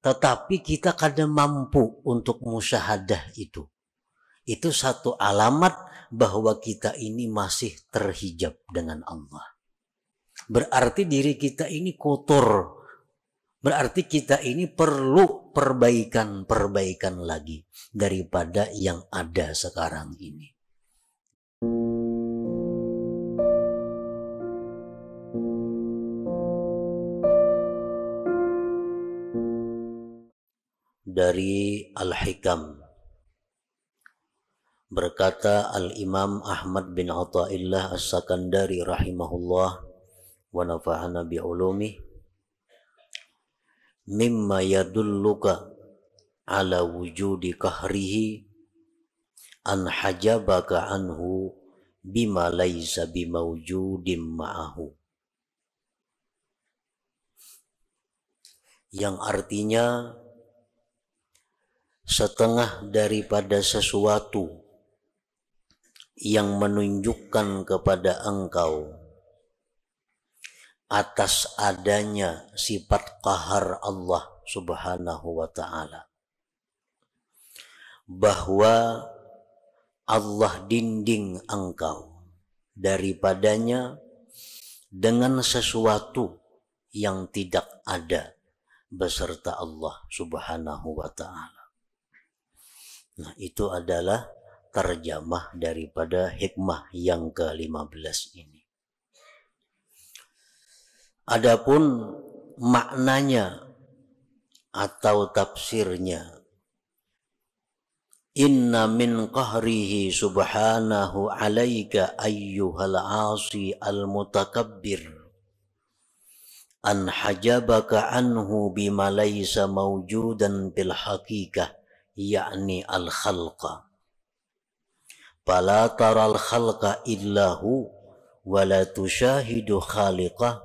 Tetapi kita kadang mampu untuk musyahadah itu. Itu satu alamat bahwa kita ini masih terhijab dengan Allah. Berarti diri kita ini kotor. Berarti kita ini perlu perbaikan-perbaikan lagi daripada yang ada sekarang ini. dari Al-Hikam. Berkata Al-Imam Ahmad bin Atta'illah As-Sakandari rahimahullah wa nafahana bi'ulumi mimma yadulluka ala wujudi kahrihi an hajabaka anhu bima laisa bimawjudim ma'ahu yang artinya setengah daripada sesuatu yang menunjukkan kepada engkau atas adanya sifat kahar Allah subhanahu wa ta'ala bahwa Allah dinding engkau daripadanya dengan sesuatu yang tidak ada beserta Allah subhanahu wa ta'ala Nah, itu adalah terjemah daripada hikmah yang ke-15 ini. Adapun maknanya atau tafsirnya Inna min qahrihi subhanahu alaika ayyuhal asi al mutakabbir an hajabaka anhu bima laysa mawjudan bil haqiqah yakni al-khalqa. Fala taral khalqa illahu wala tushahidu khaliqa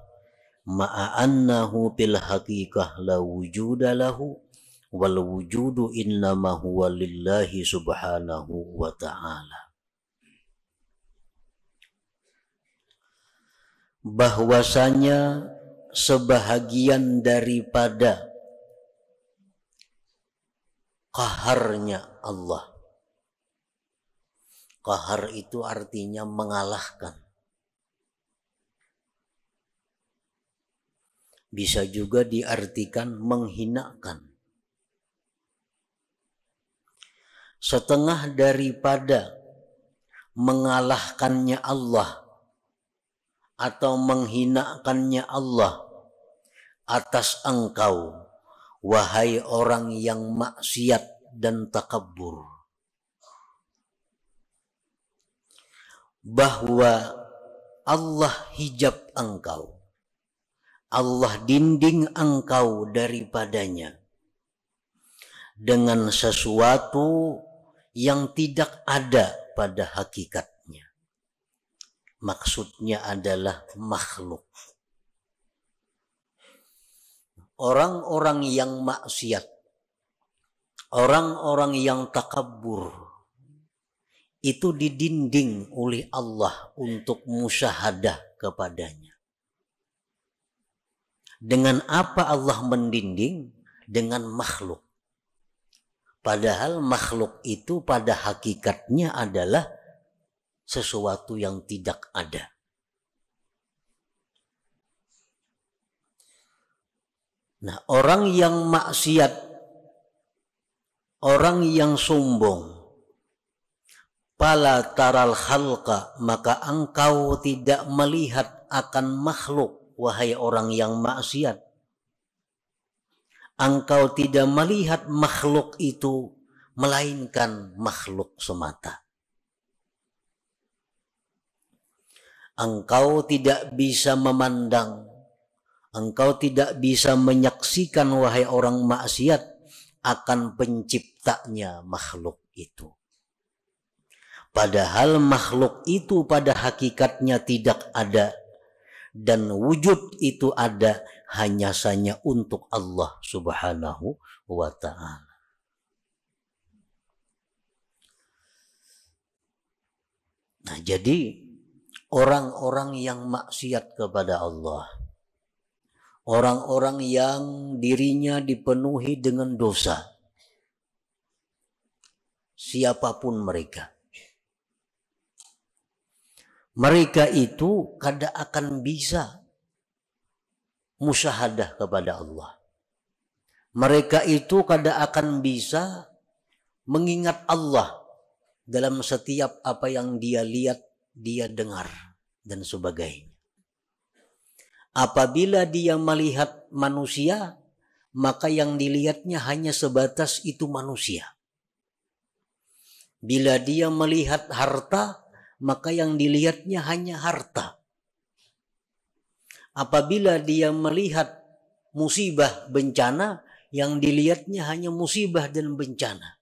ma'a annahu bil haqiqah la wujuda lahu wal wujudu innama huwa lillahi subhanahu wa ta'ala. Bahwasanya sebahagian daripada kaharnya Allah. Kahar itu artinya mengalahkan. Bisa juga diartikan menghinakan. Setengah daripada mengalahkannya Allah atau menghinakannya Allah atas engkau Wahai orang yang maksiat dan takabur. Bahwa Allah hijab engkau. Allah dinding engkau daripadanya. Dengan sesuatu yang tidak ada pada hakikatnya. Maksudnya adalah makhluk orang-orang yang maksiat, orang-orang yang takabur, itu didinding oleh Allah untuk musyahadah kepadanya. Dengan apa Allah mendinding? Dengan makhluk. Padahal makhluk itu pada hakikatnya adalah sesuatu yang tidak ada. Nah, orang yang maksiat, orang yang sombong, pala taral halka, maka engkau tidak melihat akan makhluk, wahai orang yang maksiat. Engkau tidak melihat makhluk itu, melainkan makhluk semata. Engkau tidak bisa memandang Engkau tidak bisa menyaksikan wahai orang maksiat akan penciptanya makhluk itu. Padahal makhluk itu pada hakikatnya tidak ada dan wujud itu ada hanya saja untuk Allah Subhanahu wa taala. Nah, jadi orang-orang yang maksiat kepada Allah orang-orang yang dirinya dipenuhi dengan dosa. Siapapun mereka. Mereka itu kada akan bisa musyahadah kepada Allah. Mereka itu kada akan bisa mengingat Allah dalam setiap apa yang dia lihat, dia dengar, dan sebagainya. Apabila dia melihat manusia, maka yang dilihatnya hanya sebatas itu manusia. Bila dia melihat harta, maka yang dilihatnya hanya harta. Apabila dia melihat musibah bencana, yang dilihatnya hanya musibah dan bencana.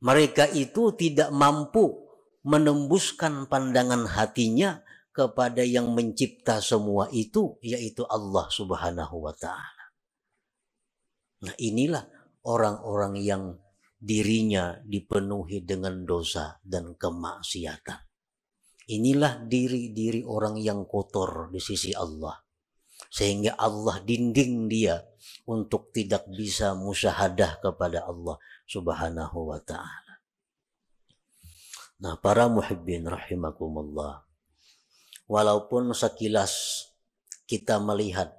Mereka itu tidak mampu menembuskan pandangan hatinya kepada yang mencipta semua itu yaitu Allah Subhanahu wa taala. Nah, inilah orang-orang yang dirinya dipenuhi dengan dosa dan kemaksiatan. Inilah diri-diri orang yang kotor di sisi Allah. Sehingga Allah dinding dia untuk tidak bisa musyahadah kepada Allah subhanahu wa ta'ala. Nah para muhibbin rahimakumullah walaupun sekilas kita melihat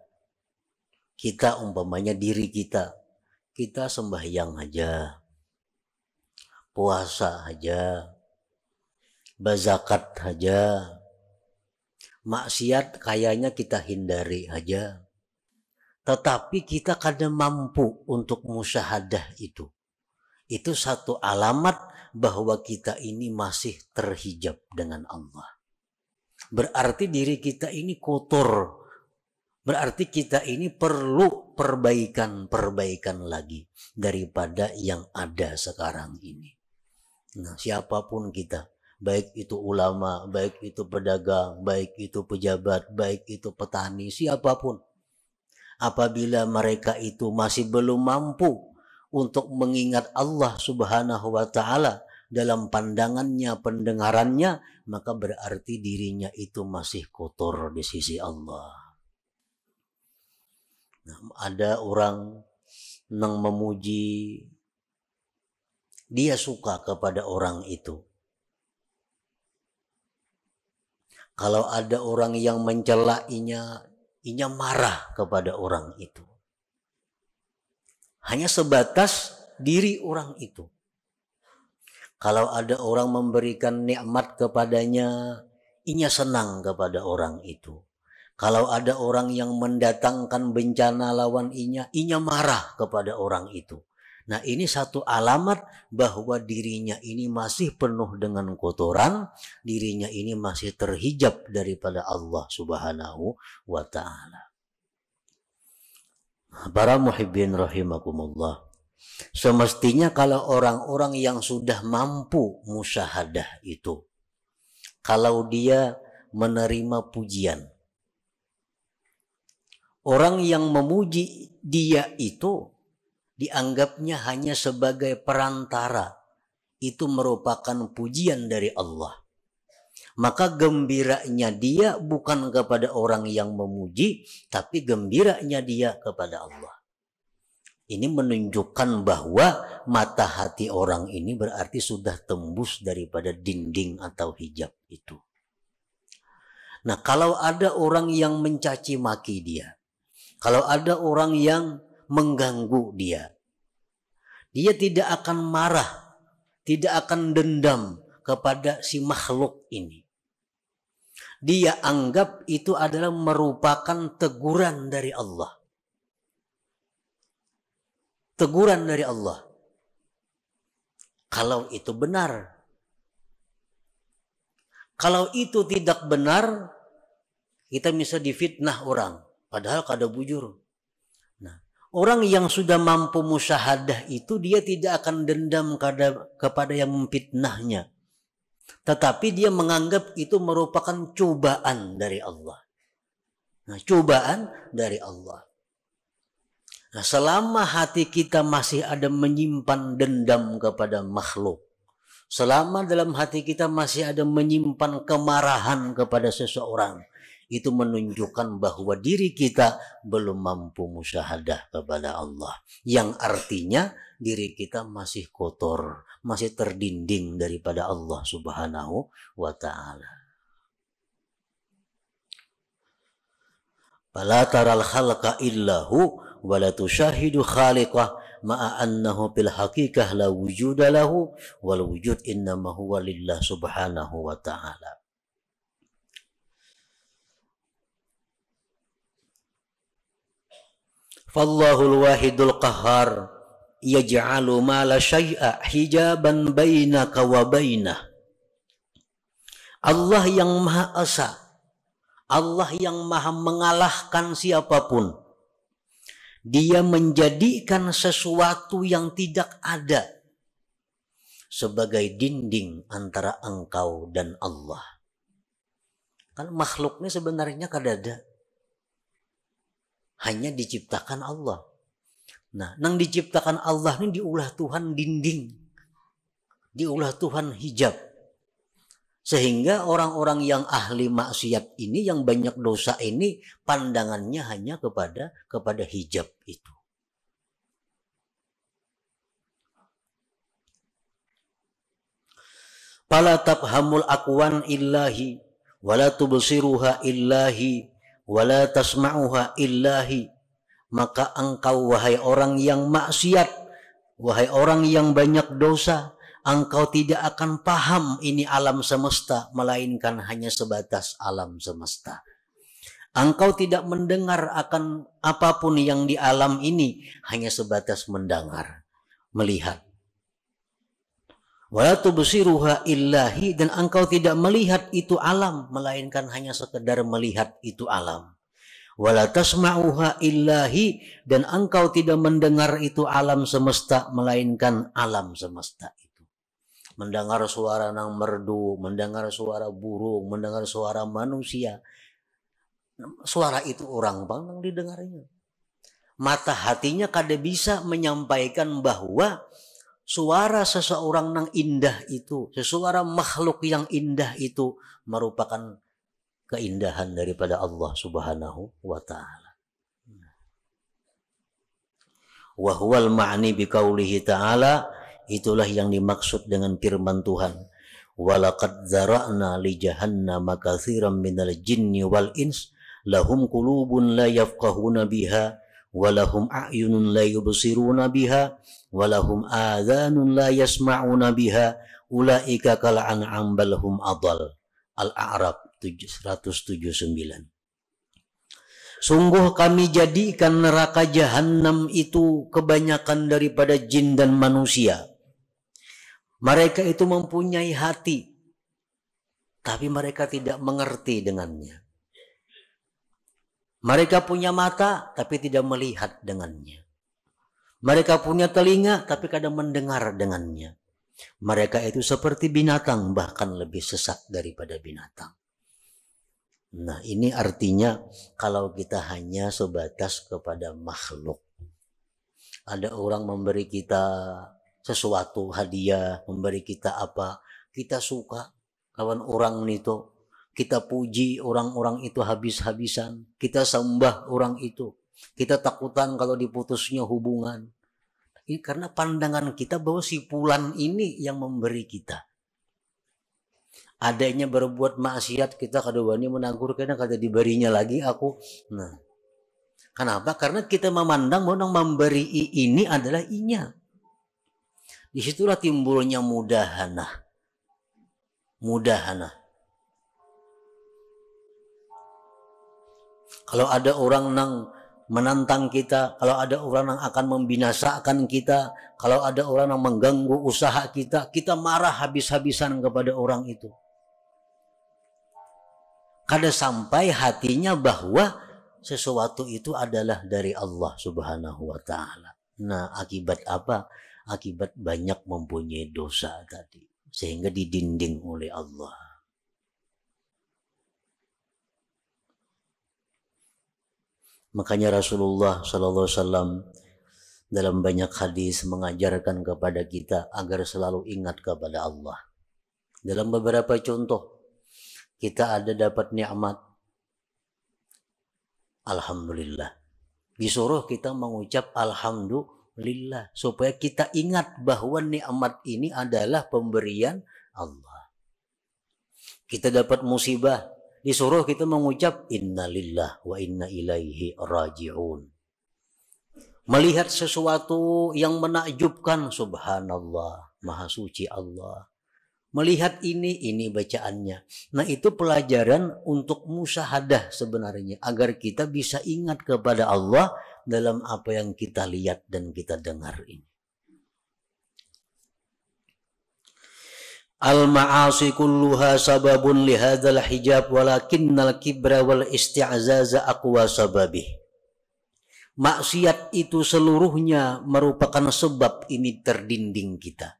kita umpamanya diri kita kita sembahyang aja puasa aja bazakat aja maksiat kayaknya kita hindari aja tetapi kita kadang mampu untuk musyahadah itu itu satu alamat bahwa kita ini masih terhijab dengan Allah Berarti diri kita ini kotor. Berarti kita ini perlu perbaikan-perbaikan lagi daripada yang ada sekarang ini. Nah, siapapun kita, baik itu ulama, baik itu pedagang, baik itu pejabat, baik itu petani, siapapun. Apabila mereka itu masih belum mampu untuk mengingat Allah Subhanahu wa taala dalam pandangannya, pendengarannya, maka berarti dirinya itu masih kotor di sisi Allah. Nah, ada orang yang memuji, dia suka kepada orang itu. Kalau ada orang yang mencelainya, inya marah kepada orang itu. Hanya sebatas diri orang itu. Kalau ada orang memberikan nikmat kepadanya, inya senang kepada orang itu. Kalau ada orang yang mendatangkan bencana lawan inya, inya marah kepada orang itu. Nah ini satu alamat bahwa dirinya ini masih penuh dengan kotoran, dirinya ini masih terhijab daripada Allah subhanahu wa ta'ala. Para muhibbin rahimakumullah. Semestinya kalau orang-orang yang sudah mampu musyahadah itu, kalau dia menerima pujian, orang yang memuji dia itu dianggapnya hanya sebagai perantara. Itu merupakan pujian dari Allah. Maka gembiranya dia bukan kepada orang yang memuji, tapi gembiranya dia kepada Allah. Ini menunjukkan bahwa mata hati orang ini berarti sudah tembus daripada dinding atau hijab itu. Nah, kalau ada orang yang mencaci maki dia, kalau ada orang yang mengganggu dia, dia tidak akan marah, tidak akan dendam kepada si makhluk ini. Dia anggap itu adalah merupakan teguran dari Allah teguran dari Allah. Kalau itu benar. Kalau itu tidak benar, kita bisa difitnah orang. Padahal kada bujur. Nah, orang yang sudah mampu musyahadah itu dia tidak akan dendam kada, kepada yang memfitnahnya. Tetapi dia menganggap itu merupakan cobaan dari Allah. Nah, cobaan dari Allah. Nah, selama hati kita masih ada menyimpan dendam kepada makhluk, selama dalam hati kita masih ada menyimpan kemarahan kepada seseorang, itu menunjukkan bahwa diri kita belum mampu musyahadah kepada Allah. Yang artinya diri kita masih kotor, masih terdinding daripada Allah Subhanahu wa taala. Fala taral khalqa illahu wala tusyahidu khaliqah ma'a annahu bil haqiqah la wujuda lahu wal wujud innama huwa lillah subhanahu wa ta'ala Fallahul wahidul qahar yaj'alu ma la syai'a hijaban bainaka wa bainah Allah yang maha esa Allah yang maha mengalahkan siapapun dia menjadikan sesuatu yang tidak ada sebagai dinding antara engkau dan Allah. Kan makhluknya sebenarnya kadada. Hanya diciptakan Allah. Nah, nang diciptakan Allah ini diulah Tuhan dinding. Diulah Tuhan hijab sehingga orang-orang yang ahli maksiat ini, yang banyak dosa ini, pandangannya hanya kepada kepada hijab itu. Pala tabhamul akwan illahi, wala tubsiruha illahi, wala tasma'uha illahi. Maka engkau wahai orang yang maksiat, wahai orang yang banyak dosa, engkau tidak akan paham ini alam semesta, melainkan hanya sebatas alam semesta. Engkau tidak mendengar akan apapun yang di alam ini, hanya sebatas mendengar, melihat. Wala illahi dan engkau tidak melihat itu alam melainkan hanya sekedar melihat itu alam. Walatasmauha illahi dan engkau tidak mendengar itu alam semesta melainkan alam semesta mendengar suara nang merdu, mendengar suara burung, mendengar suara manusia. Suara itu orang bang nang didengarnya. Mata hatinya kada bisa menyampaikan bahwa suara seseorang nang indah itu, sesuara makhluk yang indah itu merupakan keindahan daripada Allah Subhanahu wa taala. Wa huwal ma'ni ta'ala Itulah yang dimaksud dengan firman Tuhan. Walaqad zara'na li jahannama makathiran minal jinni wal ins lahum qulubun la yafqahuna biha walahum a'yunun la yubsiruna biha walahum adhanun la yasma'una biha ulaika kal an'am adal. al arab 179. Sungguh kami jadikan neraka jahanam itu kebanyakan daripada jin dan manusia. Mereka itu mempunyai hati, tapi mereka tidak mengerti dengannya. Mereka punya mata, tapi tidak melihat dengannya. Mereka punya telinga, tapi kadang mendengar dengannya. Mereka itu seperti binatang, bahkan lebih sesat daripada binatang. Nah, ini artinya kalau kita hanya sebatas kepada makhluk. Ada orang memberi kita sesuatu hadiah memberi kita apa kita suka kawan orang itu kita puji orang-orang itu habis-habisan kita sembah orang itu kita takutan kalau diputusnya hubungan ini iya, karena pandangan kita bahwa si pulan ini yang memberi kita adanya berbuat maksiat kita kadewani menanggur karena kata diberinya lagi aku nah Kenapa? Karena kita memandang bahwa yang memberi ini adalah inya. Disitulah timbulnya mudahana. Mudahana. Kalau ada orang nang menantang kita, kalau ada orang yang akan membinasakan kita, kalau ada orang yang mengganggu usaha kita, kita marah habis-habisan kepada orang itu. Kada sampai hatinya bahwa sesuatu itu adalah dari Allah Subhanahu wa taala. Nah, akibat apa? akibat banyak mempunyai dosa tadi sehingga didinding oleh Allah. Makanya Rasulullah Sallallahu Alaihi dalam banyak hadis mengajarkan kepada kita agar selalu ingat kepada Allah. Dalam beberapa contoh, kita ada dapat nikmat. Alhamdulillah. Disuruh kita mengucap Alhamdulillah lillah supaya kita ingat bahwa nikmat ini adalah pemberian Allah. Kita dapat musibah disuruh kita mengucap Inna Lillah wa inna ilaihi rajiun. Melihat sesuatu yang menakjubkan subhanallah, maha suci Allah. Melihat ini, ini bacaannya. Nah itu pelajaran untuk musahadah sebenarnya. Agar kita bisa ingat kepada Allah dalam apa yang kita lihat dan kita dengar ini. Al-ma'asi kulluha sababun hadzal hijab walakinnal kibra wal isti'zaza aqwa sababih. Maksiat itu seluruhnya merupakan sebab ini terdinding kita.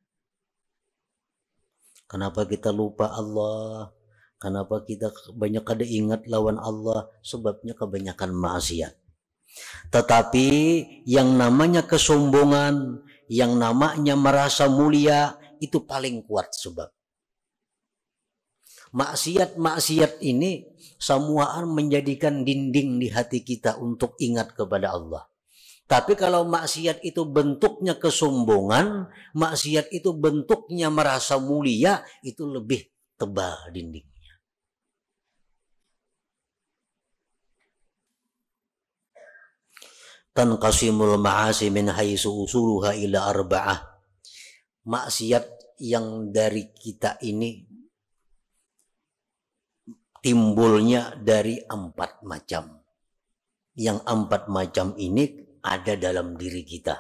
Kenapa kita lupa Allah? Kenapa kita banyak ada ingat lawan Allah? Sebabnya kebanyakan maksiat. Tetapi yang namanya kesombongan, yang namanya merasa mulia itu paling kuat sebab. Maksiat-maksiat ini semua menjadikan dinding di hati kita untuk ingat kepada Allah. Tapi kalau maksiat itu bentuknya kesombongan, maksiat itu bentuknya merasa mulia, itu lebih tebal dinding. tanqasimul ma'asi min haisu usuluha ila arba'ah maksiat yang dari kita ini timbulnya dari empat macam yang empat macam ini ada dalam diri kita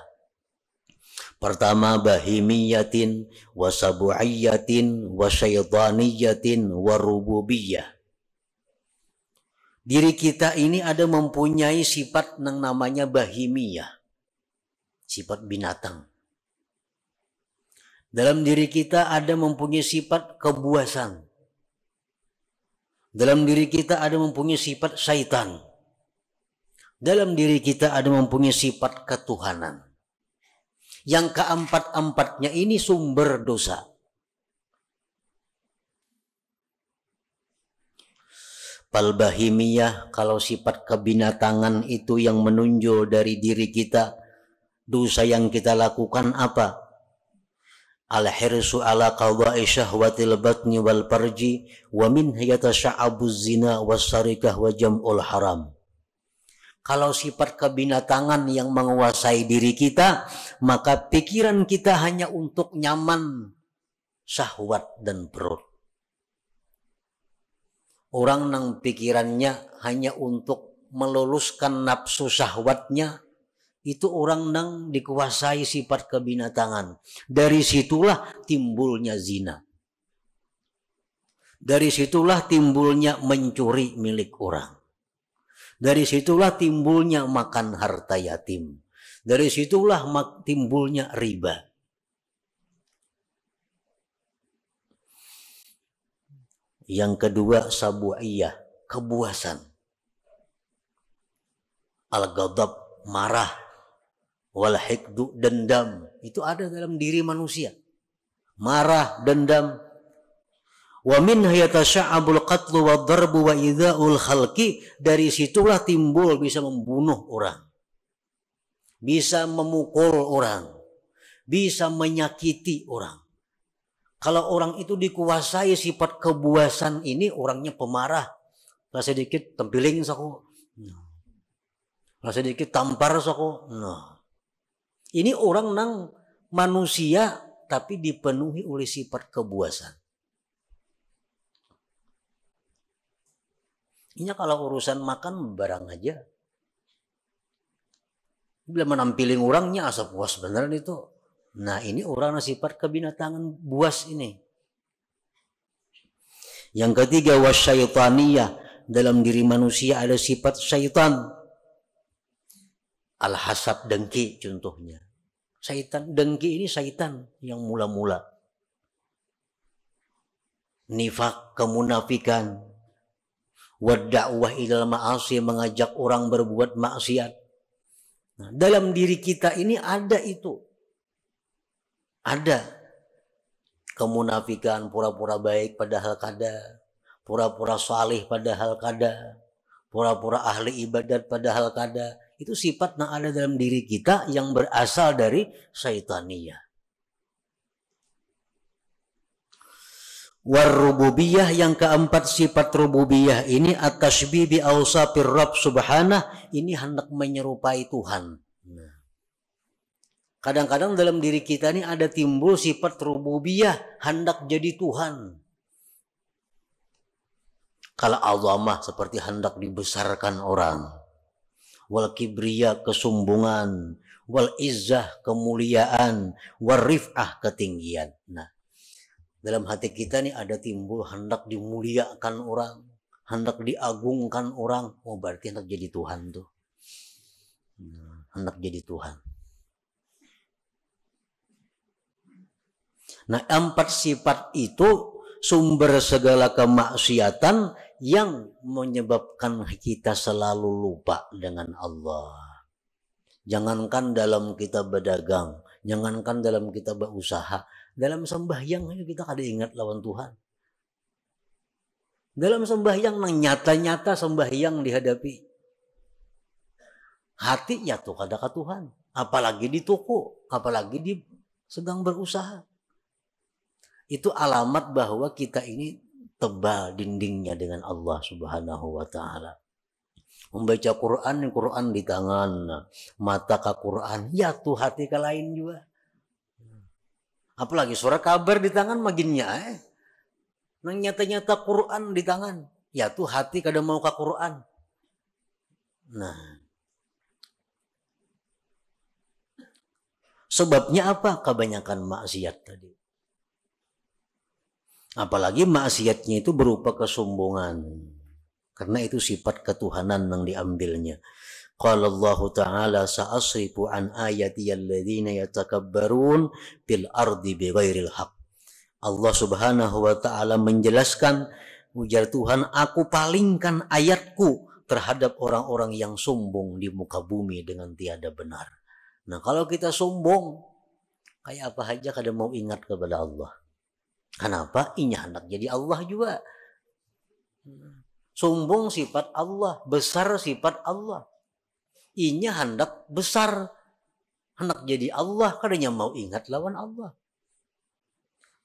pertama bahimiyatin wasabuiyatin wasyaitaniyatin warububiyah diri kita ini ada mempunyai sifat yang namanya bahimia, sifat binatang. Dalam diri kita ada mempunyai sifat kebuasan. Dalam diri kita ada mempunyai sifat syaitan. Dalam diri kita ada mempunyai sifat ketuhanan. Yang keempat-empatnya ini sumber dosa. bahimiyah kalau sifat kebinatangan itu yang menunjuk dari diri kita dosa yang kita lakukan apa? Al-hirsu ala qadai syahwatil batni wal parji wa min yatasha'abu zina wa jam'ul haram. Kalau sifat kebinatangan yang menguasai diri kita, maka pikiran kita hanya untuk nyaman, syahwat dan perut orang nang pikirannya hanya untuk meluluskan nafsu syahwatnya itu orang nang dikuasai sifat kebinatangan. Dari situlah timbulnya zina. Dari situlah timbulnya mencuri milik orang. Dari situlah timbulnya makan harta yatim. Dari situlah timbulnya riba. Yang kedua sabu'iyah, kebuasan. al gadab marah. Wal hikdu, dendam. Itu ada dalam diri manusia. Marah, dendam. Wa min yatasha'abul qatlu wa darbu wa idha'ul khalqi. Dari situlah timbul bisa membunuh orang. Bisa memukul orang. Bisa menyakiti orang. Kalau orang itu dikuasai sifat kebuasan ini, orangnya pemarah. Rasa sedikit tempiling saku. Rasa nah. sedikit tampar saku. Nah. Ini orang nang manusia tapi dipenuhi oleh sifat kebuasan. Ini kalau urusan makan barang aja. Bila menampilin orangnya asap puas beneran itu. Nah ini orang sifat kebinatangan buas ini. Yang ketiga wasyaitaniyah. Dalam diri manusia ada sifat syaitan. Al-hasad dengki contohnya. Syaitan dengki ini syaitan yang mula-mula. Nifak kemunafikan. Wadda'wah ilal ma'asi mengajak orang berbuat maksiat. Nah, dalam diri kita ini ada itu ada kemunafikan pura-pura baik padahal kada, pura-pura salih padahal kada, pura-pura ahli ibadat padahal kada. Itu sifat yang ada dalam diri kita yang berasal dari syaitania. Warububiyah yang keempat sifat rububiyah ini atas bibi ausafir Rabb subhanah ini hendak menyerupai Tuhan. Kadang-kadang dalam diri kita ini ada timbul sifat rububiyah, hendak jadi Tuhan. Kalau Allah mah seperti hendak dibesarkan orang. Wal kibriya kesumbungan, wal izzah kemuliaan, wal rif'ah ketinggian. Nah, dalam hati kita ini ada timbul hendak dimuliakan orang, hendak diagungkan orang. Oh berarti hendak jadi Tuhan tuh. Hmm, hendak jadi Tuhan. Nah, empat sifat itu sumber segala kemaksiatan yang menyebabkan kita selalu lupa dengan Allah. Jangankan dalam kita berdagang, jangankan dalam kita berusaha, dalam sembahyang kita kada ingat lawan Tuhan. Dalam sembahyang nang nyata-nyata sembahyang dihadapi. Hatinya tuh kada ke Tuhan, apalagi di toko, apalagi di sedang berusaha itu alamat bahwa kita ini tebal dindingnya dengan Allah Subhanahu wa taala. Membaca Quran, Quran di tangan, mata ke Quran, ya tuh hati ke lain juga. Apalagi suara kabar di tangan maginnya eh. Nang nyata-nyata Quran di tangan, ya tuh hati kada mau ke Quran. Nah, Sebabnya apa kebanyakan maksiat tadi? Apalagi maksiatnya itu berupa kesombongan. Karena itu sifat ketuhanan yang diambilnya. Qala Allah Ta'ala sa'asrifu an ayati alladhina yatakabbarun bil ardi bighairil haq. Allah Subhanahu wa taala menjelaskan ujar Tuhan, aku palingkan ayatku terhadap orang-orang yang sombong di muka bumi dengan tiada benar. Nah, kalau kita sombong, kayak apa aja kadang mau ingat kepada Allah. Kenapa? Inya hendak jadi Allah juga. Sombong sifat Allah, besar sifat Allah. Inya hendak besar, hendak jadi Allah, kadanya mau ingat lawan Allah.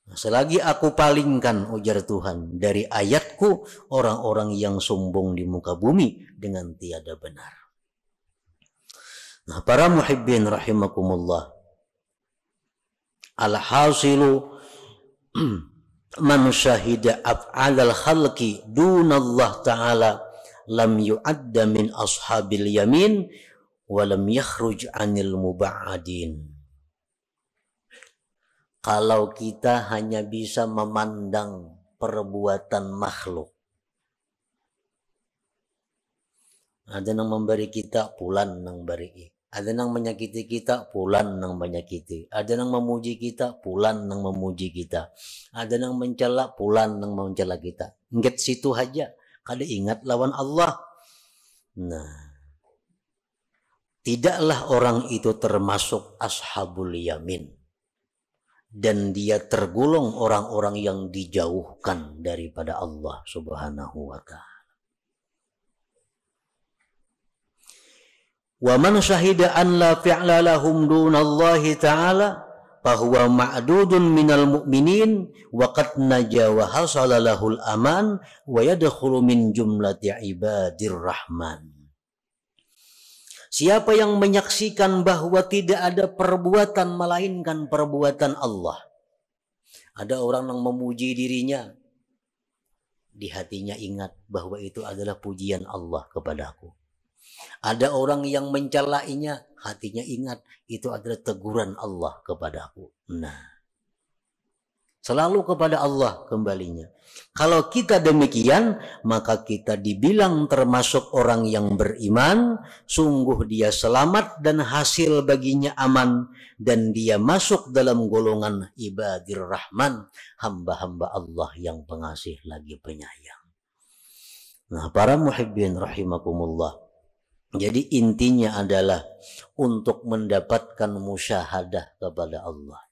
Nah, selagi aku palingkan ujar Tuhan dari ayatku orang-orang yang sombong di muka bumi dengan tiada benar. Nah, para muhibbin rahimakumullah. Allah alhasil man syahida af'alal khalqi dunallah ta'ala lam yu'adda min ashabil yamin wa lam yakhruj anil muba'adin kalau kita hanya bisa memandang perbuatan makhluk ada yang memberi kita pulan yang beri ada yang menyakiti kita, pulan yang menyakiti. Ada yang memuji kita, pulan yang memuji kita. Ada yang mencela, pulan yang mencela kita. Ingat situ saja, Kada ingat lawan Allah. Nah, tidaklah orang itu termasuk ashabul yamin. Dan dia tergolong orang-orang yang dijauhkan daripada Allah subhanahu wa ta'ala. Wa man syahida an la fi'la lahum dunallahi ta'ala fahuwa ma'dudun minal mu'minin wa qad naja wa hasala lahul aman wa yadkhulu min Siapa yang menyaksikan bahwa tidak ada perbuatan melainkan perbuatan Allah. Ada orang yang memuji dirinya. Di hatinya ingat bahwa itu adalah pujian Allah kepadaku. Ada orang yang mencelainya, hatinya ingat itu adalah teguran Allah kepadaku. Nah, selalu kepada Allah kembalinya. Kalau kita demikian, maka kita dibilang termasuk orang yang beriman, sungguh dia selamat dan hasil baginya aman dan dia masuk dalam golongan ibadir rahman, hamba-hamba Allah yang pengasih lagi penyayang. Nah, para muhibbin rahimakumullah, jadi intinya adalah untuk mendapatkan musyahadah kepada Allah.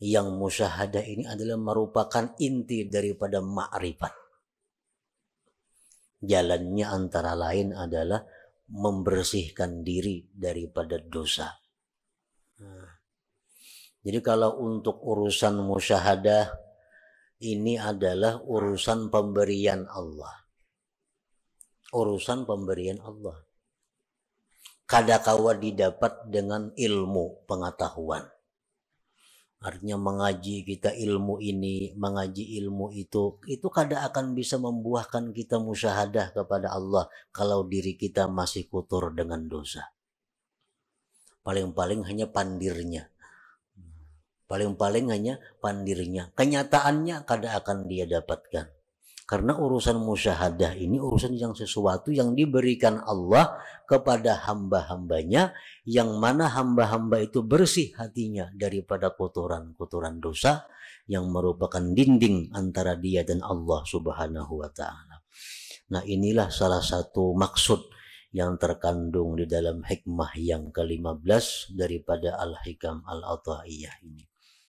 Yang musyahadah ini adalah merupakan inti daripada makrifat. Jalannya antara lain adalah membersihkan diri daripada dosa. Nah, jadi kalau untuk urusan musyahadah ini adalah urusan pemberian Allah urusan pemberian Allah. Kadakawa didapat dengan ilmu pengetahuan. Artinya mengaji kita ilmu ini, mengaji ilmu itu, itu kada akan bisa membuahkan kita musyahadah kepada Allah kalau diri kita masih kotor dengan dosa. Paling-paling hanya pandirnya. Paling-paling hanya pandirnya. Kenyataannya kada akan dia dapatkan. Karena urusan musyahadah ini urusan yang sesuatu yang diberikan Allah kepada hamba-hambanya yang mana hamba-hamba itu bersih hatinya daripada kotoran-kotoran dosa yang merupakan dinding antara dia dan Allah subhanahu wa ta'ala. Nah inilah salah satu maksud yang terkandung di dalam hikmah yang ke-15 daripada Al-Hikam Al-Ata'iyah ini.